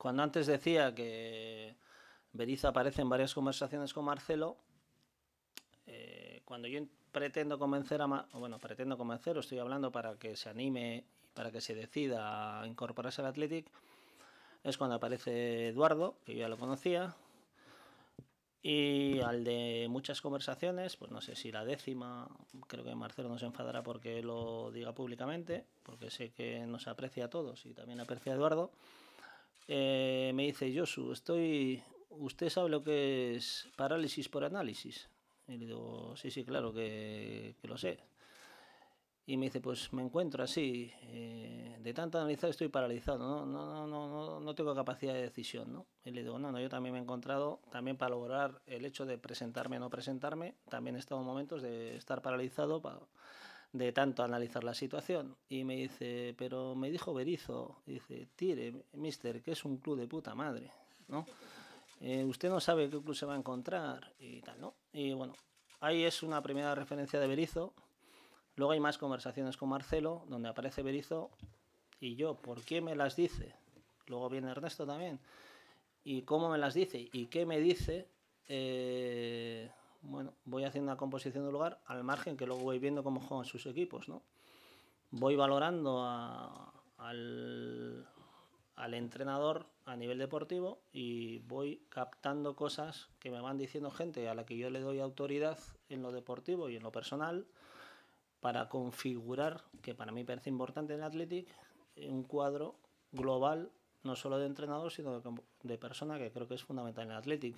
Cuando antes decía que Beriza aparece en varias conversaciones con Marcelo, eh, cuando yo pretendo convencer a... Marcelo, bueno, pretendo convencer, estoy hablando para que se anime y para que se decida a incorporarse al Athletic, es cuando aparece Eduardo, que yo ya lo conocía, y al de muchas conversaciones, pues no sé si la décima, creo que Marcelo nos enfadará porque lo diga públicamente, porque sé que nos aprecia a todos y también aprecia a Eduardo. Eh, me dice, Josu, estoy... ¿Usted sabe lo que es parálisis por análisis? Y le digo, sí, sí, claro que, lo sé. Y me dice, pues me encuentro así, eh, de tanto analizar estoy paralizado, ¿no? No, no, no, no, tengo capacidad de decisión, ¿no? Y le digo, no, no, yo también me he encontrado, también para lograr el hecho de presentarme o no presentarme, también he estado en momentos de estar paralizado, para de tanto analizar la situación. Y me dice, pero me dijo Berizo, dice, tire, mister, que es un club de puta madre, ¿no? Eh, usted no sabe qué club se va a encontrar y tal, ¿no? Y bueno, ahí es una primera referencia de Berizo. Luego hay más conversaciones con Marcelo, donde aparece Berizo y yo, ¿por qué me las dice? Luego viene Ernesto también. ¿Y cómo me las dice? ¿Y qué me dice? Eh, bueno, voy haciendo una composición de lugar al margen que luego voy viendo cómo juegan sus equipos, ¿no? Voy valorando al, entrenador a nivel deportivo y voy captando cosas que me van diciendo gente a la que yo le doy autoridad en lo deportivo y en lo personal para configurar, que para mí parece importante en Athletic, un cuadro global, no solo de entrenador, sino de, de persona, que creo que es fundamental en el Athletic.